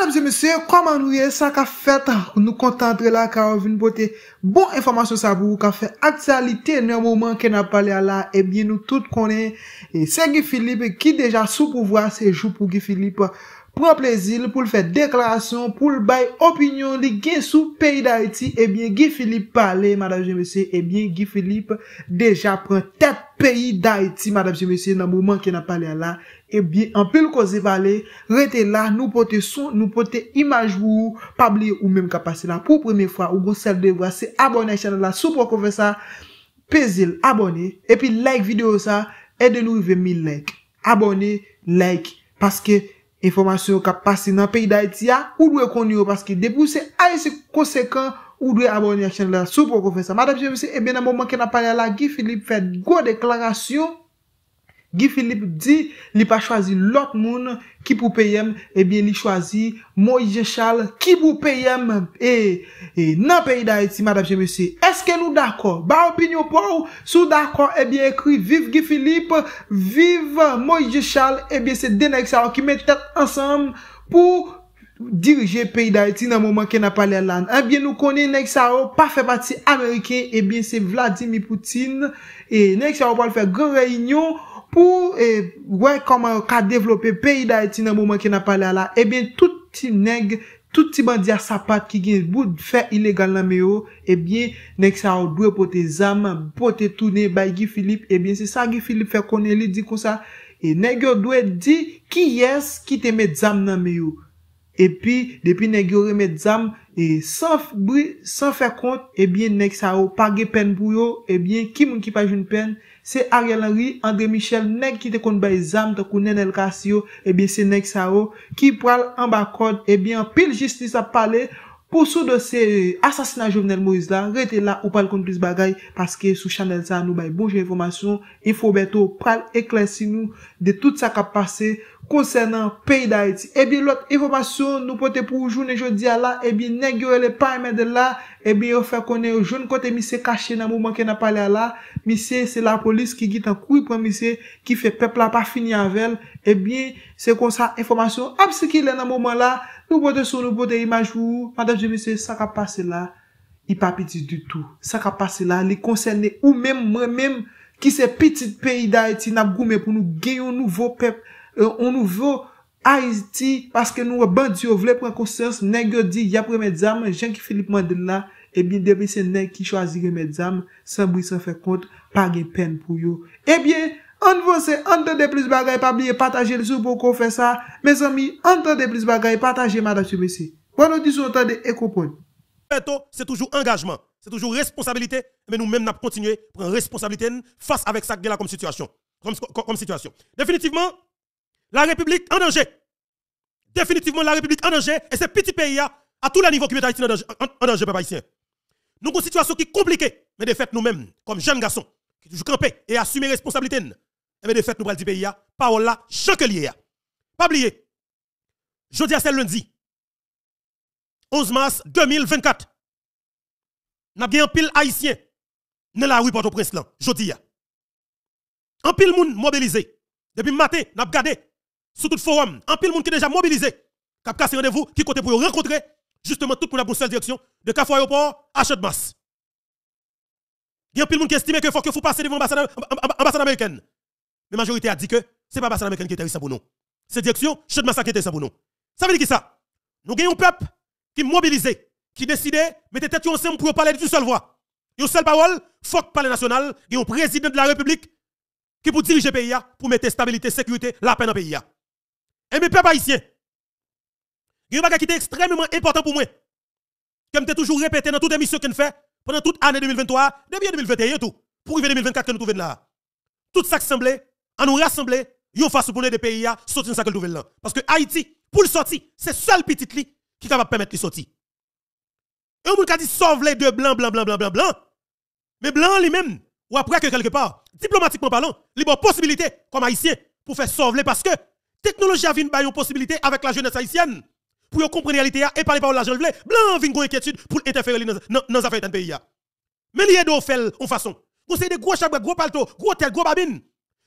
Madame jen mese, koman nou ye sa ka fet? Nou kontantre la ka ou vin pote bon informasyon sa bou ka fe aksalite nan mouman ke na pale ala Ebyen nou tout konen, se Gifilip ki deja sou pouvoa se jou pou Gifilip pou a plezil, pou l fe deklarasyon, pou l bay opinyon li gen sou peyi da iti, ebyen Gifilip pale Madame jen mese, ebyen Gifilip deja pren te peyi da iti Madame jen mese, nan mouman ke na pale ala Ebyen, anpil ko ze vale, rete la, nou pote son, nou pote imaj vou, pabli ou menm kapasina. Pou premi fwa, ou gosel devwa, se abonye a chanel ah, la, sou pou konfe sa, pezil, abonye, epi like videyo sa, edenou yve mi like. Abonye, like, paske informasyon kapasina. Peyi da etia, ou dwe konyo, paske debouse, ayese konsekan, ou dwe abonye a chanel la, sou pou konfe sa. Mada pje, mese, ebyen eh anpil manke napalye la, ki Filip fet go deklarasyon. Gifilip di li pa chwazi lop moun ki pou peyem Ebyen eh li chwazi Mojje Chal ki pou peyem E nan peyi da eti madap jeme se Eske nou dako? Ba opinyo pou sou dako? Ebyen eh ekri viv Gifilip Viv Mojje Chal Ebyen eh se de Nek Sao ki mette ansam Pou dirije peyi da eti nan mouman ke na pale lan Ebyen nou kone Nek Sao pa fe pati Amerike Ebyen se Vladimir Poutine E Nek Sao pa li fe gwen reynyon pou e, wey koman yo ka devlope peyi da eti nan mouman ki na pale ala, ebyen touti neg, touti bandi a sapat ki gen, bou fe ilegal nan meyo, ebyen neg sa ou dwe pote zam, pote toune, bay gi Filip, ebyen se sa gi Filip fe koneli di kon sa, e neg yo dwe di, ki yes ki te met zam nan meyo, e pi, depi neg yo remet zam, E san fè kont, ebyen, nek sa ou, pa ge pen bou yo, ebyen, ki moun ki pa joun pen, se Ariel Henry, André Michel, nek ki te kon bay zam ta kounen el kasyo, ebyen, se nek sa ou, ki pral ambakon, ebyen, pil jistis ap pale, pou sou de se asasina jounel Moïse la, rete la ou pal kon plis bagay, paske sou chanel sa nou bay bonjou informasyon, ifo beto pral eklesinou de tout sa kap pase, konsen nan peyi da eti. Ebi lot informasyon nou pote pou oujoune jodi a la, ebi negyo e le parmen de la, ebi ofe konen ou joun kote misi kache nan mouman ke na pale a la, misi se la polis ki git an kouy pwen misi, ki fe pepla pa fini a vel, ebi se konsan informasyon apse ki le nan mouman la, nou pote sou, nou pote imajou, madanjou misi, sa ka pase la, i pa piti du tou, sa ka pase la, li konsen ne ou men men men, ki se piti peyi da eti na goumen pou nou genyon nouvo pep, On euh, nou vò Aïti Paske nou wè bè bon diyo vlè pren konsens Nè gò di yapre mè djam Jèn ki filip mè dè la E bè debè se nè ki chwazire mè djam Sanboui san fè kont Pagè pen pou yo E bè an vò se Antan de eh plis bagay Pabli e patajè lè sou pou kon fè sa Mè san mi Antan de plis bagay Patajè mè da chou bè si Wanou bon, di sou antan de ekopon Fè to Se toujou engajman Se toujou responsabilite Mè nou mèm nan pò kontinye Pren responsabilite Fas avèk sa gè la kom situasyon Kom situasyon La République en danger. Définitivement, la République en danger. Et ce petit pays à tout le niveau, qui met Haïti en danger, en, en danger haïtien. Nous avons une situation qui est compliquée, mais de fait, nous-mêmes, comme jeunes garçons, qui toujours camper et assumer responsabilité, et eh de fait, nous parlons du pays, hein. parole là, chancelier. Hein. Pas oublier, jeudi à c'est lundi, 11 mars 2024, nous avons un pile haïtien dans la rue Port-au-Prince, jeudi. Hein. Un pile monde mobilisé. Depuis le matin, nous avons gardé. Sous tout forum, un pile monde qui est déjà mobilisé, cap cassé rendez-vous, qui côté pour rencontrer, justement, tout pour la bonne seule direction, de Kafou Aéroport à Chaudmas. Il y a un pile monde qui estime que faut que vous passez devant l'ambassade américaine. Mais la majorité a dit que ce n'est pas l'ambassade américaine qui est ça pour nous. C'est direction Chaudmas qui est ça pour nous. Ça veut dire que ça, nous avons un peuple qui mobilisé, qui décidait, mettez tête ensemble pour parler d'une seule voix. Une seule parole, faut parler national, il y a un président de la République qui peut diriger le pays, pour mettre stabilité, sécurité, la paix dans le pays. Et eh, mes peuple haïtien, il y a un qui est extrêmement important pour moi. Comme je toujours répété dans toutes les que nous fait pendant toute l'année 2023, depuis 2021 tout, pour arriver 2024 que nous trouvons là. Tout ça semblait, à nous rassembler, une façon pour nous des pays à sortir de ça que nous là. Parce que Haïti, pour le sortir, c'est seul petit lit qui va permettre de sortir. Et on peut dit sauver les deux blancs, blancs, blancs, blancs, blancs, blanc. Mais blancs lui-même, ou après que quelque part, diplomatiquement parlant, il y a une possibilité, comme haïtien, pour faire sauver parce que Technologie a une possibilité avec la jeunesse haïtienne pour comprendre la réalité et parler par la jeunesse blanc vient une inquiétude pour interférer dans les affaires dans pays mais il y a de faire en façon conseil des gros chabres gros palto gros tel gros babine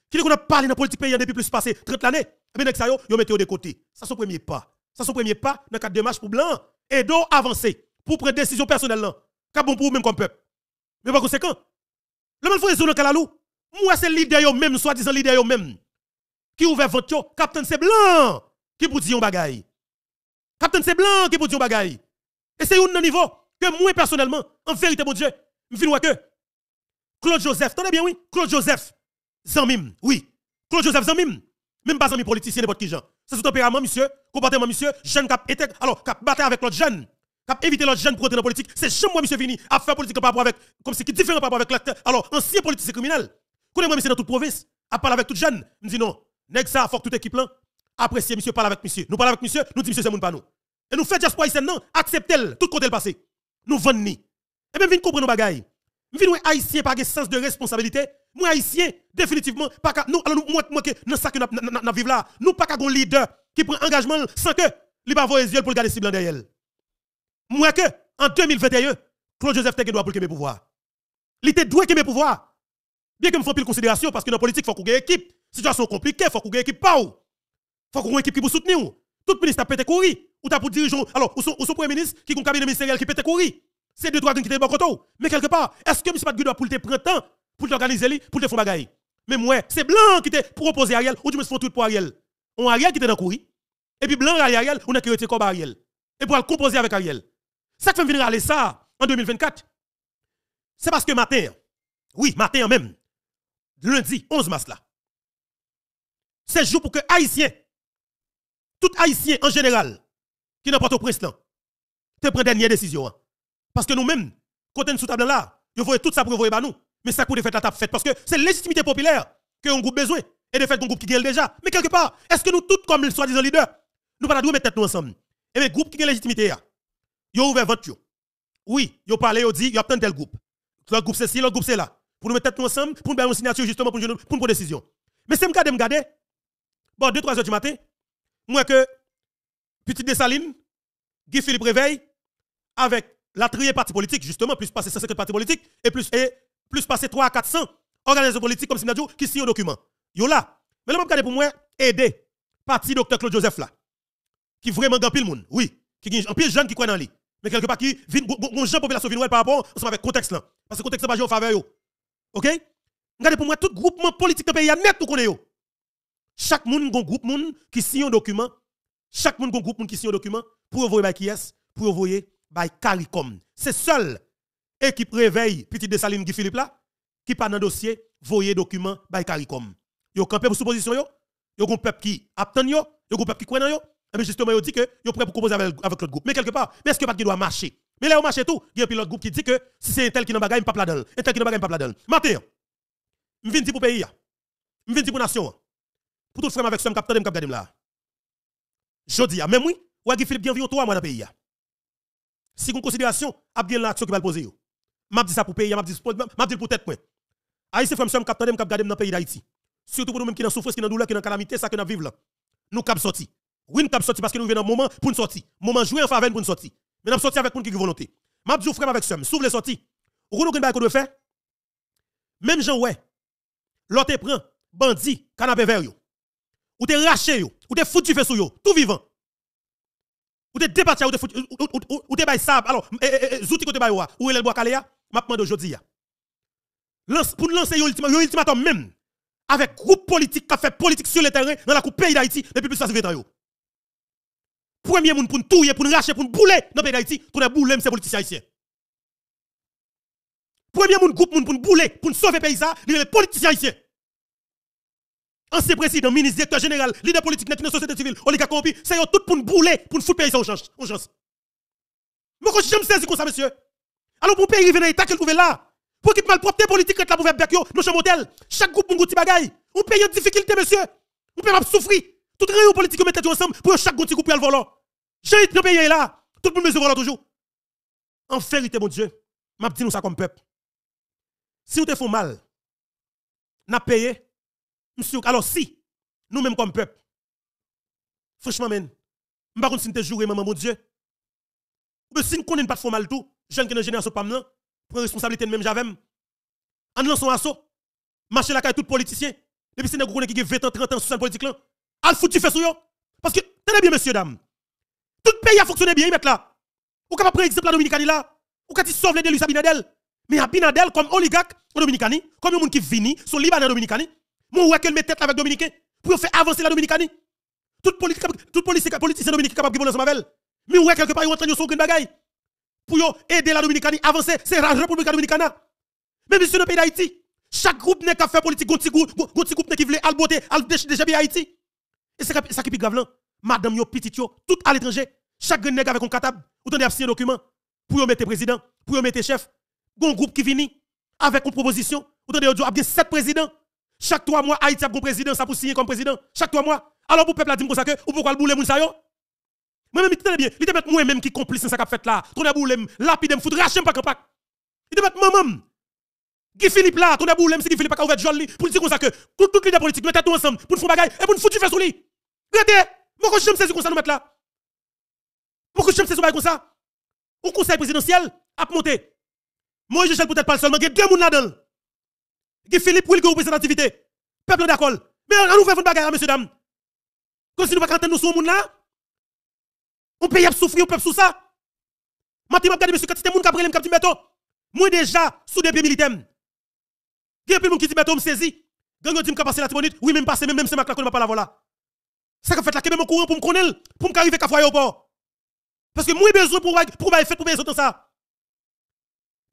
qui qu'on a parlé dans politique pays depuis plus passé 30 années mais avec ça yo yo de côté ça son premier pas ça son premier pas dans cadre de marche pour blanc et ont avancer pour prendre décision décisions personnelles. C'est bon pour vous même comme peuple mais par conséquent le même faut résoudre calalou moi c'est leader yo même soi-disant leader même qui ouvre votre yo, Captain c'est blanc qui pour dire un bagay. Captain c'est blanc qui pour dire un bagay. Et c'est un niveau que moi personnellement, en vérité mon Dieu, me fin que Claude Joseph, t'en es bien oui, Claude Joseph Zamim, oui. Claude Joseph Zamim, même pas Zamim politicien n'importe qui gens. C'est son tempérament monsieur, comportement monsieur, jeune cap été. alors cap batté avec l'autre jeune. Cap éviter l'autre jeune pour être dans la politique, c'est jamais moi monsieur Vini à faire politique par rapport avec comme si qui différent par rapport avec l'acteur. Alors ancien politicien criminel. Connais moi monsieur dans toute province, à parler avec toute jeune, me dit non. Nèg ça fort toute équipe là Appréciez, monsieur parle avec monsieur. Nous parlons avec monsieur, nous disons monsieur c'est mon pas nous. Et nous fait diaspora ici? non, le tout côté le passé. Nous vendons ni. Et même nous comprendre nos bagailles. Vinn ouais haïtien pas de sens de responsabilité. Moi haïtien définitivement pas nous Alors, nous que dans ça que nous vivre là. Nous pas un leader qui prend engagement sans que li pas yeux pour garder cible derrière elle. Moi que en 2021, Claude Joseph Tegué doit pour le pouvoir. Il était doué qu'il pouvoir. Bien que me font de considération parce que dans la politique, il faut qu'on ait équipe. Situation compliquée, faut qu'on ait une équipe faut Faut qu'on ait une équipe qui vous soutenir Tout Tout ministre a pété courir. Ou t'as pour dirigeant, alors, ou son, son premier ministre qui a un cabinet ministériel qui pété courir. C'est deux, trois gens qui te bon Mais quelque part, est-ce que M. Pat doit pour te prendre temps, pour t'organiser, pour te faire bagaille? Mais moi, c'est Blanc qui te proposé Ariel, ou du moins font tout pour Ariel. On Ariel qui te dans courir. Et puis Blanc et Ariel, on a qui comme Ariel. Et pour le composer avec Ariel. Ça fait venir aller ça en 2024. C'est parce que matin, oui, matin même, lundi 11 mars là, c'est jour pour que Haïtien, tout Haïtien en général, qui n'a pas au prince te prenne dernière décision. Hein. Parce que nous-mêmes, quand nous sous table là, nous voyons tout ça pour voir nous. Mais ça pour de faire la table faite. Parce que c'est légitimité populaire que un groupe besoin. Et de fait, un groupe qui gagne déjà. Mais quelque part, est-ce que nous tous, comme le soi-disant leader, nous pas mettre tête nous ensemble? Et eh le groupe qui la légitimité, hein. ils ont ouvert vote. Oui, ils ont parlé, ils ont dit, a un tel groupe. L'autre groupe c'est ci, le groupe c'est là. Pour nous mettre tête nous ensemble, pour nous faire une signature justement pour nous prendre une décision. Mais c'est me garder, me garder, Bon, 2-3 heures du matin, moi que Petit Dessaline, Guy Philippe Réveil, avec la trier parti politique, justement, plus passer 150 partis politiques, et plus, et plus passer 3 à 400 organisations politiques, comme Sinadio qui signent un document. Yo là. Mais le même pour moi, aider parti Dr. Claude Joseph là, qui vraiment gagne le monde, oui, qui gagne un pile jeune qui croit dans lui. Mais quelque part, qui vient, bon, jeune population vient par rapport, ensemble avec contexte là. Parce que contexte n'est pas en faveur yo. Ok? Regardez pour moi, tout groupement politique de pays, net, tout connaît yo. Chaque monde un groupe monde qui signe un document. Chaque monde un groupe monde qui signe un document pour envoyer par qui est, pour envoyer par CARICOM. C'est seul équipe réveil petit de Saline Guy Philippe là qui pas dans dossier voyer document par CARICOM. Yo campé pour supposition yo, yo un peuple qui attend yo, yo un peuple qui croit yo. Et eh justement, yo dit que yo prêt pour composer avec, avec l'autre groupe. Mais quelque part, mais est-ce que pas doit marcher Mais là on marche tout, il y a un pilote groupe qui dit que si c'est un tel qui n'a bagaille, pas là-dedans. Un tel qui n'a bagaille, pas là-dedans. Matin, m'vin dire pour pays, m'vin dire pour nation pour tout le frère avec somme capteur me regarder là. Je dis, ah, même oui, ouais Guy Philippe bien environ toi mois dans pays ah. Si une considération a ah, bien l'action qui va poser yo. Oh. M'a dit ça pour pays, je dit pour tête moi. je frère capable de me garder dans pays d'Haïti. Surtout pour nous même qui nous souffert, qui avons douleur, qui avons calamité, ça que nous vivons là. Nous sommes sorti. Oui, nous sommes sorti parce que nous venons un moment pour nous sortir. Moment jouer en faveur pour nous sortir. Mais nous sortir avec nous qui volonté. M'a dit oh, frère avec nous, s'ouvre les sorties. Ou nous avons fait? faire Même gens ouais. L'autre prend bandit canapé vert vous ou t'es raché yo, ou t'es foutu sou yo, tout vivant. Ou t'es débattu, ou t'es foutu, ou Alors, zouti kote bail ou, ou il eh, eh, eh, bois ya, m'a demandé aujourd'hui. Pour lancer yo ultimatum même, avec groupe politique qui a fait politique sur le terrain dans la coupe pays d'Haïti depuis plus de 60 ans. Premier moun pour nous touye, pour nous racher, pour nous bouler dans le pays d'Haïti, tout le boule, c'est politicien haïtien. Premier moun groupe moun pour nous bouler, pour nous sauver le pays, ça les politiciens haïtiens ancien président, ministre, directeur général, leader politique, net, société civile, oligarque c'est tout pour nous bouler, pour nous foutre pays en chance. sais quand je me saisis comme ça, monsieur, alors pour pays, il vient l'État qu'il là. Pour qu'il malpropreté politique, là pour faire bec, nous sommes modèle. Chaque groupe, nous petit bagaille. On paye en difficulté, monsieur. On peut souffrir. Tout rayon politique, mettez ensemble pour chaque petit groupe, il volant. J'ai été paye là. Tout le monde mesure volant toujours. En vérité, mon Dieu, m'a dis nous ça comme peuple. Si vous te fait mal, n'a payons. Alors si, nous-mêmes comme peuple, franchement, même, je ne sais pas si joué, maman, mon Dieu. Mais si nous connaissons pas de mal tout, jeune qui sont génération pas maintenant, la responsabilité même j'avais. En lançant assaut, marcher la caille tout politicien, depuis c'est des qui 20 ans, 30 ans sous un politique là, al foutu fait sur Parce que, tenez bien, messieurs, dames, tout pays a fonctionné bien, ils mettent là. Ou pas prendre exemple la Dominicanie là, ou quand ils sauver les délus Binadel Mais Abinadel, comme oligarque en Dominicani, comme un monde qui vini, sont libanais en Dominicani. Moi, ouais, qu'elle met tête avec Dominicain pour faire avancer la Dominicanie. Toute politique, toute politique, qui dominicain capable de ensemble avec Mais ouais, quelque part, ils ont train de des bagaille. Pour aider la Dominicanie à avancer, c'est la République Dominicana. Mais monsieur le pays d'Haïti, chaque groupe n'est qu'à faire politique, un petit groupe qui voulait alboter, alboter déjà bien Haïti. Et c'est ça qui est grave là. Madame yo, petit tout à l'étranger, chaque nègre avec un catable, vous t'en signer un document pour mettre président, pour mettre chef. Un groupe qui vient avec une proposition, ou t'en a 7 présidents. Chaque trois mois, Haïti a un président, ça pour signer comme président. Chaque trois mois. Alors pour le peuple a dit comme ça que, ou pourquoi le boule moun sa yo? Moi même, tenez bien, il te met moi même qui complice dans ça qu'a fait là. Ton boule lapide me foutre rachem pas capac. Il te met maman. Guy Philippe là, ton boule si qui Philippe pas ouvert jolly pour dire comme ça que tout leader politique mettez tout ensemble pour nous faire bagaille et pour nous foutre faire sur lui. Regardez, moi je me saisis comme ça nous mettre là. Moi quand je me saisis comme ça. Au conseil présidentiel, à monter. Moi je sais peut-être pas seulement, il y a deux moun là-dedans que Philippe a une représentativité. Peuple d'accord. Mais on nous ouvert une bagarre, monsieur, dames. Comme si nous ne pas nous sur monde là. On paye souffrir, on peut sous ça. je monsieur, quand moi déjà, sous des pieds militaires. Il a qui me saisi. dit que la oui, même passer, même, même, c'est ma claque, on ne pas la voilà. Ça fait là, que même courant pour me connaître, pour me arriver à au port. Parce que moi, j'ai besoin pour pour faire pour ça.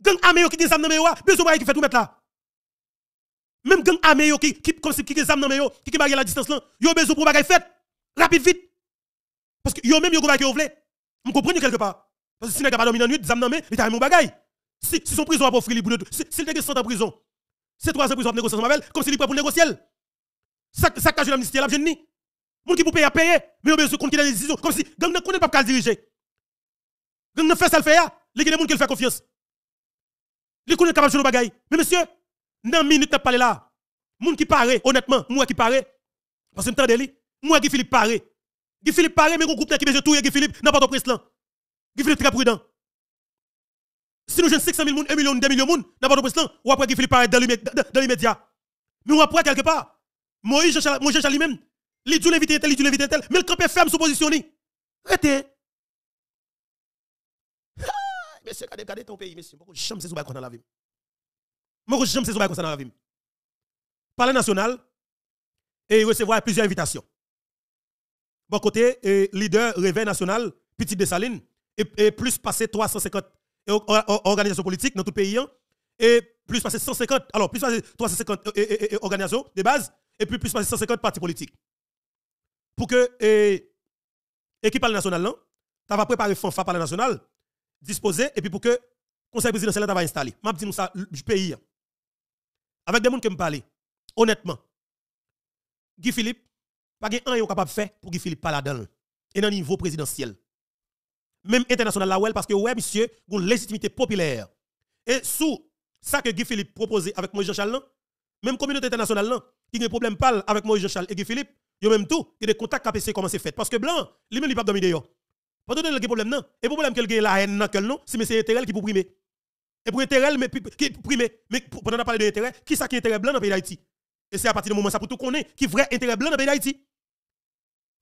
qui besoin de faire tout mettre là. Même gang armé qui qui comme si qui examen armes nan yo, qui qui bagay la distance là, yo besoin pour bagay fait rapide vite. Parce que yo même yo go bagay ouvler vle. Vous comprenez quelque part Parce que si n'est pas dormi dans nuit, examen armes mais, il t'a mon bagay. Si si son prison a offrir pour si si nèg 100 en prison, c'est 3 ans prison à négocier ensemble, comme s'il il prêt pour négocier. Ça ça cage l'amnistie la jeune ni. Moun qui pour payer a payer, mais yo besoin compte les décision comme si gang ne connaît pas pas diriger. Gang ne fait ça le faire, les gens qui fait confiance. Les connaît capable de faire bagay. Mais monsieur dans minute, parlé là. gens qui paraît, honnêtement, moi qui paraît. Parce que Moi qui Philippe paraît. qui Philippe paraît, mais groupe qui besoin tout Philippe, là. Qui très prudent. Si nous jeunes 600 000 moun, 1 million, 2 millions moun, n'importe là, ou après Philippe paraît dans les médias. Mais après quelque part. Moïse, Moïse à lui-même. Il dit l'invité tel, il dit l'invité tel, mais le camp est ferme sous position ni. Arrêtez. Monsieur, regardez, regardez ton pays, monsieur. c'est la vie je ne sais pas comme ça dans la vie. Parlement national, et recevoir plusieurs invitations. Bon côté, leader Réveil national, Petit Dessaline, et, et plus passer 350 organisations politiques dans tout le pays, hein. et plus passer 150, alors plus passer 350 organisations de base, et puis plus passer 150 partis politiques. Pour que l'équipe parle national, non? Hein, tu vas préparer par parlement national, disposer, et puis pour que le Conseil présidentiel va installer. Je dis ça, pays. Hein. Avec des gens qui me parlent, honnêtement, Guy Philippe, pas un capable de faire pour Guy Philippe pas la Et dans le niveau présidentiel. Même international parce que ouais, monsieur, une légitimité populaire. Et sous ça que Guy Philippe proposait avec Moïse Jean-Charles, même communauté internationale qui a un problème avec Moïse Jean-Charles et Guy Philippe, il a même tout, il y a des contacts KPC comment c'est fait. Parce que Blanc, lui-même, il a pas de problème Pendant y a des et le problème qu'il y a la haine, c'est M. Eterel qui peut primer. Et pour intérêt, mais, mais pendant qu'on parle de intérêt, qui ça qui est intérêt blanc dans le pays d'Haïti Et c'est à partir du moment ça pour tout connaît, qui est vrai intérêt blanc dans le pays d'Haïti.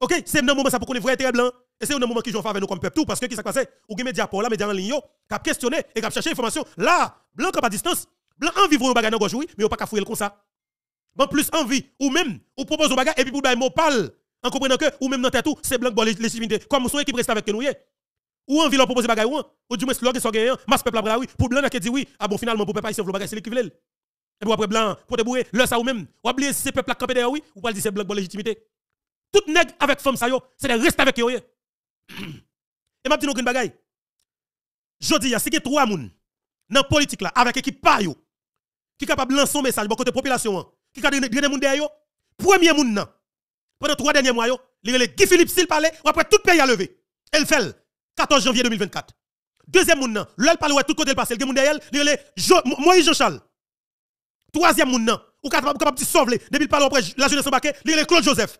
Ok, c'est dans le moment ça pour connait vrai intérêt blanc. Et c'est un moment qui joue en avec nous comme peuple tout, parce que qui s'est passé Ou les médias pour là, médias en ligne, qui a questionné et qui a cherché information. Là, blanc pas distance, blanc en vivre un bagage dans gauche, oui, mais ou pas qu'à fouiller comme ça. Bon, plus envie, ou même, ou propose un bagage, et puis pour bail mot parle, en comprenant que, ou même dans tête tout, c'est blanc bon légitimité. Comme son équipe reste avec nous, ou en vilain proposer bagaille ou, ou du moins slogan sont gagnants, masse peuple la oui, pour blanc qui dit oui, ah bon finalement pour peuple haïtien vouloir bagaille c'est lui Et puis après blanc, pour te bouer, le ça ou même, ou oublier ces peuple la camper derrière ah oui, ou pas dire c'est blanc pour légitimité. Tout nègre avec femme ça yo, c'est des restes avec yo. Et e m'a dit nous une bagaille. Jodi a si que trois moun dans politique là avec équipe pa yo qui capable lancer un message bon côté population qui capable drainer moun derrière yo, premier moun nan pendant trois derniers mois yo, les Guy Philippe s'il parlait, ou après tout pays a levé. Elle fait 14 janvier 2024. Deuxième moun nan, l'ol parle tout côté le passé, le moun derrière, il Moïse Jean-Charles. Troisième moun nan, ou capable de sauver depuis le parle la jeunesse en embarquée, il Claude Joseph.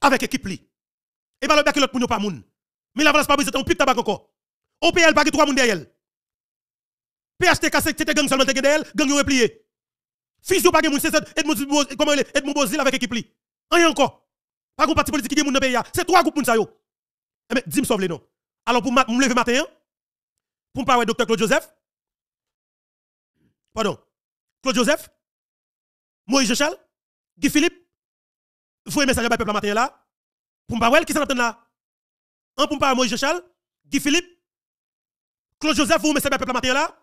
Avec équipe li. Et pas le bac l'autre moun pas moun. Mais la valance pas brisée, on pipe tabac encore. On paye le trois moun derrière. PHTK c'était gang seulement derrière, gang yo replié. Fils yo pas moun c'est Edmond comment il est Bozil avec équipe li. Rien encore. Pas groupe parti politique qui moun dans pays, c'est trois groupes moun sa yo. Eh ben, dis moi sauve les noms. Alors pour me lever matin, pour me parler docteur Claude Joseph, pardon, Claude Joseph, Moïse Jéchel, Guy Philippe, vous un message à peuple matin là, pour me parler, qui s'en là? Un hein, pour me parler Moïse Jochal, Guy Philippe, Claude Joseph, vous un message à peuple matin là,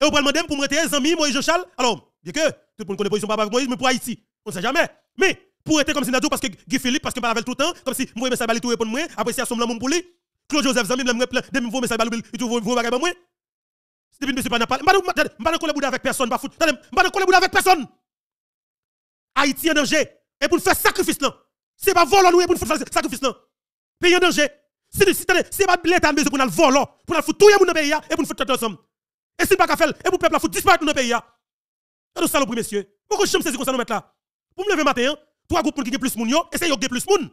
et vous pouvez demander pour me retirer les amis Moïse Jochal. Alors, bien que tout le monde connaît position papa Moïse, mais pour Haïti, on ne sait jamais. Mais, pour être comme sénateur parce que Guy Philippe, parce que je parle tout le temps, comme si moi, message tout répondre moi, son mon pour lui. Claude Joseph, Zambi, même plein, dès que message il trouve vos bagages moi. Depuis monsieur pas parlé, je ne collabore avec personne, pas foutre. Je ne collabore avec personne. Haïti en danger. Et pour faire sacrifice là. C'est pas volant nous pour faire sacrifice là. Pays en danger. Si c'est pas l'État mais pour vol voler, pour nous foutre tout le monde dans le pays et pour le foutre tout ensemble. Et si pas qu'à faire, et pour le peuple faut disparaître dans le pays. C'est nous salons messieurs. Pourquoi je me saisis comme ça nous mettre là Pour me lever matin, hein. Trois groupes qui ont plus de monde, et c'est eux qui ont plus de monde.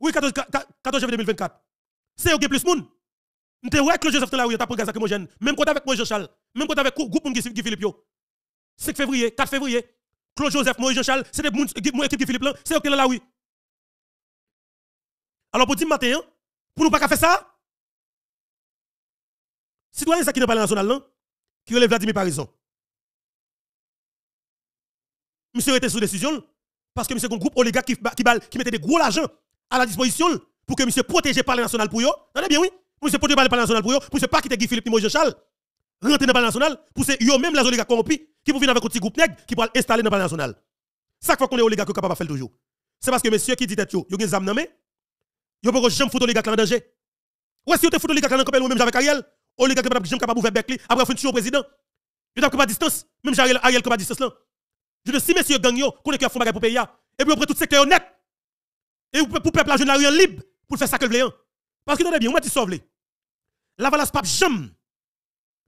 Oui, 14, janvier 2024. C'est eux qui ont plus de monde. Nous avons que Joseph y a pris gaz lacrymogène, même quand avec Moïse Charles, même quand avec le groupe qui Philippe. 5 février, 4 février, Claude Joseph, Moïse Charles, c'est mon équipe qui Philippe, c'est eux qui là, oui. Alors pour dire matin, hein, pour nous pas faire ça, citoyens qui n'ont pas national, qui relève Vladimir Parison monsieur était sous décision parce que monsieur un groupe oligarque qui, qui, qui mettait des gros l'argent à la disposition pour que monsieur protège le palais national pour eux. est bien, oui? Pour monsieur protéger le palais national pour eux, pour monsieur pas quitter Guy Philippe Moïse Charles, rentrer dans le national, pour c'est yo même les oligarques corrompus qui vont venir avec un petit groupe nègre qui pour installer dans le national. Ça fois qu'on est oligarque capable de faire toujours. C'est parce que monsieur qui dit tête, yo, yo gen zam nan men, yo pas jamais foutre oligarque en danger. Ouais, si vous foutre oligarque dans le même avec Ariel, oligarque capable de jamais capable ouvrir bec après fin sur président. Vous t'a pas distance, même Ariel Ariel à distance là. Je dis, si messieurs gang yo, qu'on est font bagay pour payer, et puis on prend tout secteur net. Et pour peuple la jeune rien libre pour faire ça que le Parce que vous bien, on va te sauver. La valance pas jam.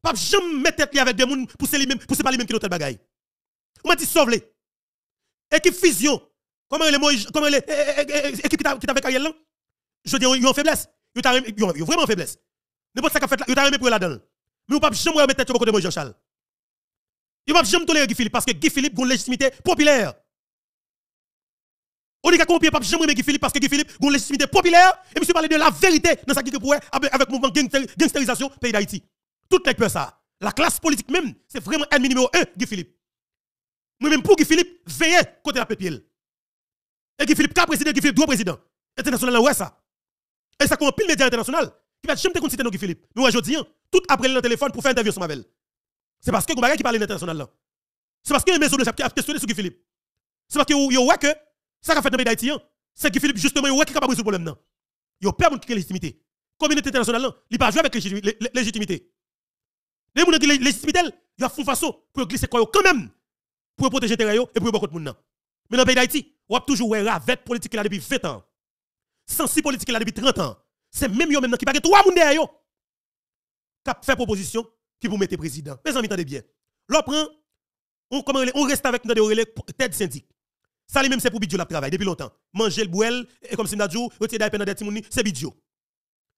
Pas jam met tête avec des gens pour c'est lui-même, pour c'est pas lui-même qui nous bagay. On va te sauver. Équipe fusion. Comment les comment les équipe qui avec carrière là Je dis, ils ont faiblesse. Ils ont vraiment faiblesse. N'importe ça qu'a fait là, ils ont arrêté pour la dedans Mais on pas jamais mettre tête sur côté de Jean-Charles. Il ne va jamais tolérer Guy Philippe parce que Guy Philippe a une légitimité populaire. On dit qu'à ne pas jamais Guy Philippe parce que Guy Philippe a une légitimité populaire. Et monsieur parlé de la vérité dans ce qui pourrait avec le mouvement gangsterisation pays d'Haïti. Tout les peur ça. La classe politique même, c'est vraiment ennemi numéro un Guy Philippe. Moi-même pour Guy Philippe, veillez côté la PPL. Et Guy Philippe, quand président, Guy Philippe, doit président. International, ouais ça. Et ça compile les médias internationaux. Qui va jamais te considérer Guy Philippe. Mais aujourd'hui, hein, tout après le téléphone pour faire interview sur ma belle. C'est parce que vous qui parle international là. C'est parce que les maisons de chap qui a questionné sur Guy Philippe. C'est parce que vous voyez que ça a fait dans le pays d'Haïti, hein. c'est Guy Philippe justement qui est capable de résoudre le problème. Vous perdez la légitimité. Communauté internationale là, il pas joué avec légitimité. Les gens qui légitimité, il a fou façon pour glisser quoi quand même pour protéger les terrains et pour beaucoup de monde. Mais dans le pays d'Haïti, on a toujours eu ravette politique là depuis 20 ans. si politique là depuis 30 ans. C'est même eux même qui pas trois personnes. derrière qui fait proposition qui vous mettez président. Mes amis, tendez bien. L'on prend, on, comment, on reste avec nous dans tête syndic. Ça, lui-même, c'est pour Bidjo la travail depuis longtemps. Manger le bouel, et comme si Nadjo, retirer d'ailleurs dans des c'est Bidjo.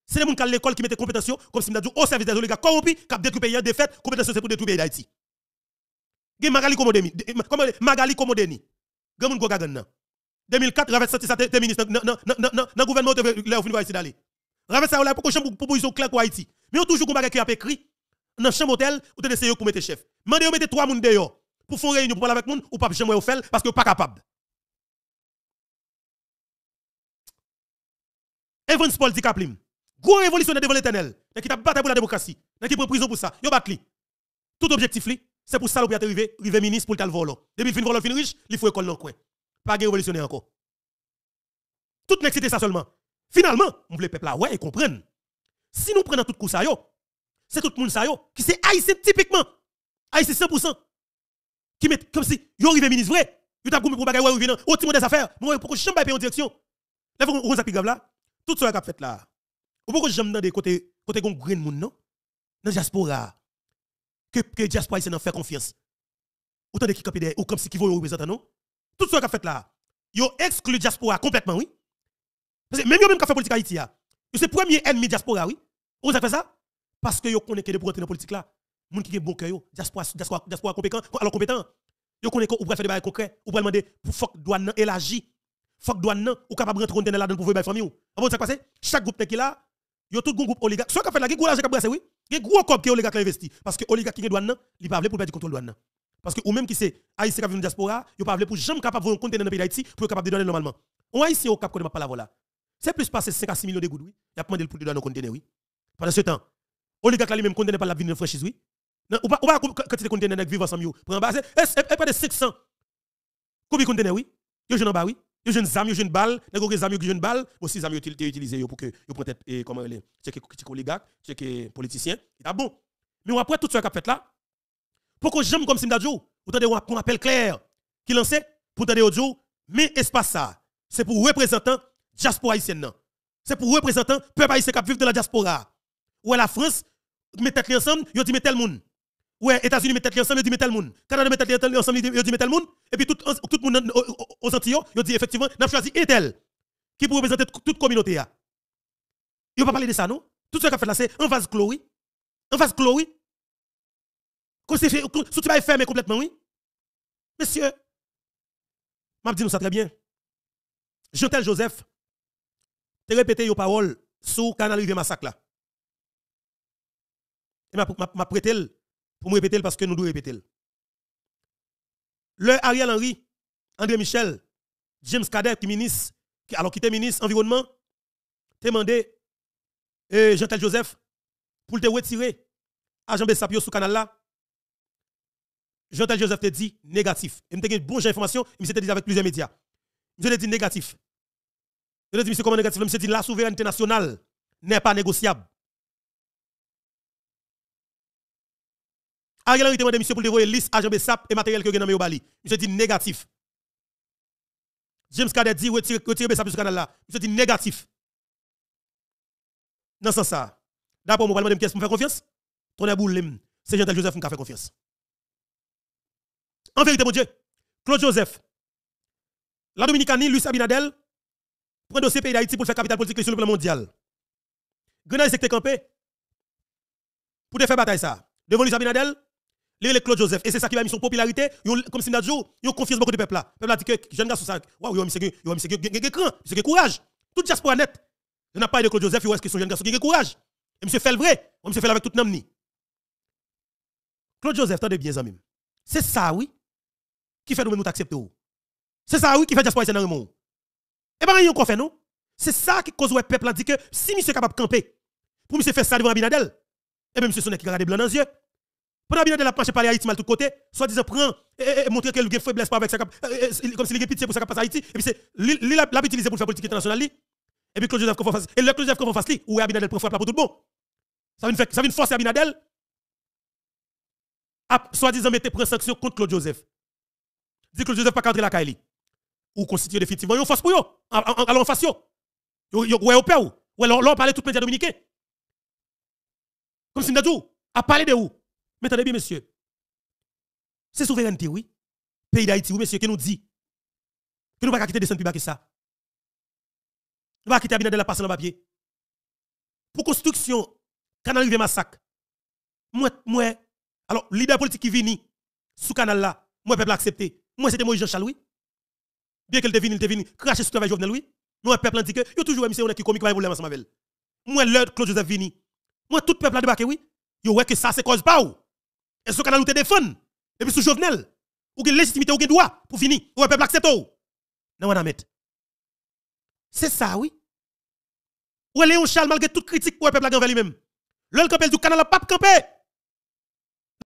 C'est les gens qui ont l'école qui mettent compétition, comme si Nadjo, au service des oligarques corrompus, qui détruit pays de fait, c'est pour détruire pays d'Haïti. Magali Komodeni, Magali Komodeni, Gamoun Gogagan. 2004, Ravet Santi, c'était ministre dans le gouvernement fini par d'Haïti d'aller. Ravet Santi, il a une proposition claire pour Haïti. Mais on toujours qu'on qui a écrit dans chambre hôtel, ou te essayé de mettre chef. Mandez vous mettez trois personnes dehors pour faire une réunion pour parler avec monde ou pas jamais vous faire parce que vous pas capable. Evans Paul dit Kaplim. Gros révolutionnaire devant l'éternel. Qui t'a battu pour la démocratie. Qui prend prison pour ça. Yo bat Tout objectif li. C'est pour ça que vous arrivé, arrivé ministre pour le volo. Depuis fin volo, fin riche, il faut école dans coin. Pas de révolutionnaire encore. Tout cité ça seulement. Finalement, on voulait peuple là ouais ils comprendre. Si nous prenons tout coup ça yo, c'est tout le monde ça qui c'est haïtien typiquement. Haïtien 100% qui met comme si yo arrivé ministre vrai, yo t'a gommé pour bagaille ou au timon des affaires, moi pour que chambre en direction. Là vous on ça grave là. Tout ça qu'a fait là. Ou pour que j'aime dans des côtés côté gon grain monde non dans diaspora. Que que diaspora c'est en faire confiance. Autant de qui camper ou comme si qui vont représenter non. Tout ça qu'a fait là. Yo exclu diaspora complètement oui. Parce que même yo même qu'a fait politique Haïti là. le c'est premier ennemi diaspora oui. Vous avez fait ça parce que vous connaissez des protéines dans la politique là. Les gens qui ont bon cœur, diaspora compétent, alors compétent. Vous connaissez qu'on peut faire des bails concrets, ou peut demander pour fuck douane élargi. Fuck douane, ou capable de rentrer dans la pouvoir pour la famille. Avant ça passer, chaque groupe qui est là, yo tout groupe oligarque. Ceux qui fait la guerre, l'argent qui brasse oui. Il y a gros cop qui oligarque investi parce que oligarque qui douane, il pas pour perdre contrôle douane. Parce que ou même qui c'est haïtien qui vient diaspora, il pas pour jamais capable de contenir dans le pays d'Haïti pour capable de donner normalement. On haïtien au cap qu'on pas la voilà. C'est plus passer 5 à 6 millions de gouttes oui. Il a demandé pour donner dans nos conteneurs oui. Pendant ce temps, Oligarque là lui-même condamné par la vie de franchise, oui. Ou pas, ou pas, quand tu es condamné avec vivre ensemble, prend base, et pas de 500. Combien condamné, oui? Yo jeune en bas, oui? Yo jeune zam, yo jeune balle, n'ego que zam, yo jeune balle, aussi zam yo t'es utilisé pour que yo prend et comment elle c'est que c'est oligarque, c'est que euh, politicien, il a bon. Mais après tout ce qu'a fait là, pour que j'aime comme Simdadjo, autant de on appel clair qui lance pour t'aider audio, mais espace ça, c'est pour représentant diaspora haïtienne. C'est pour représentant peuple haïtien qui vivent dans la diaspora. Ou la France, met les ensemble, ils dit mettez le monde. les États-Unis mettent les ensemble, ils dit mettez le monde. Canada mettent les ensemble, ils dit mettez le monde. Et puis tout, tout le monde aux Antilles, ils dit effectivement, n'a choisi tel !» qui pour représenter toute communauté là. Yo pas parler de ça non Tout ce qu'a fait là c'est un vase clos Un vase clos Quand c'est si tu vas fermer complètement oui. Monsieur, m'a dit nous ça très bien. Jotel Joseph, tu répété vos paroles sous canal rivière massacre là. Et m'a prêté pour me répéter parce que nous devons répéter. Le Ariel Henry, André Michel, James Kader qui ministre, alors qui était ministre environnement, demandé euh, Jean-Tel Joseph pour te retirer à jean Bessapio sous canal là. Jean-Tel Joseph te dit négatif. Et me une bonne information, il m'a dit avec plusieurs médias. Je te dit négatif. Je te dit, monsieur, comment négatif? Il m'a dit la souveraineté nationale n'est pas négociable. Ariel Henry demande monsieur pour les liste agent BSAP et matériel que vous avez dans Bali. Monsieur dit négatif. James Cadet dit retire BSAP sur canal là. Monsieur dit négatif. Dans ce sens D'après moi, je de pièce pour faire confiance. Ton boule c'est Jean-Tel Joseph qui a fait confiance. En vérité mon Dieu, Claude Joseph la Dominicanie, Luis Abinadel, prend dossier pays d'Haïti pour faire capital politique sur le plan mondial. Grenade secteur campé pour te faire bataille ça. Devant Luis Abinadel, le Claude Joseph. Et c'est ça qui a mis son popularité. Comme si nous avons confiance beaucoup de peuple là. Peuple a dit que jeune garçon, waouh, il a mis c'est cran, c'est courage. Tout diaspora net. Je n'a pas de Claude Joseph, il est-ce que son jeune garçon courage. Et monsieur fait le vrai. Monsieur fait avec tout le Claude Joseph, t'as de bien, amis. C'est ça, oui, qui fait nous nous accepter. Oh. C'est ça, oui, qui fait diaspora dans le monde. Et eh bien, rien qu'on fait, non? C'est ça qui cause le peuple dit que si monsieur est capable camper, pour monsieur faire ça devant Abinadel, et eh bien monsieur Sonnet qui regarde blanc dans les yeux, pendant bien de la par les Haïti mal tout côté, soit disant prend et, montrer qu'elle a faiblesse pas avec ça euh, euh, comme s'il a pitié pour ça passe Haïti et puis c'est l'a utilisé pour faire politique internationale et puis Claude Joseph qu'on fasse et le Claude Joseph qu'on fasse ou Abinadel prend pas pour tout bon. Ça vient ça force à Abinadel à soit disant mettre prendre sanction contre Claude Joseph. Dit Claude Joseph pas dans la Kaili ou constituer définitivement une force pour yo alors en face yo. Yo ouais au père ou ouais l'on parler tout média dominicain. Comme si nous a parlé de où mais attendez bien, monsieur. C'est souveraineté, oui. Pays d'Haïti, oui, monsieur, qui nous dit que nous ne pouvons pas quitter des plus bas que ça. Nous ne pouvons pas quitter de la passe dans le papier. Pour construction, canal rivière massacre. Moi, moi, alors, leader politique qui vient sous canal là, moi, peuple accepté. Moi, c'était Moïse Jean-Charles, oui. Bien qu'elle devine, il devine, cracher sur le travail Jovenel, oui. Nous, peuple peuple dit que, a toujours un monsieur qui comique, pas un problème ensemble avec Moi, l'heure, Claude Joseph Vini. Moi, tout peuple a débarqué, oui. Yo, ouais, que ça, c'est cause pas et ce canal nous te défendre Et puis sous Jovenel, ou que légitimité, ou qui droit pour finir, ou le peuple accepte ou. Non, on a mettre. C'est ça, oui. Ou Léon Charles, malgré toute critique pour le peuple envers lui-même. L'autre campé du canal, pas campé.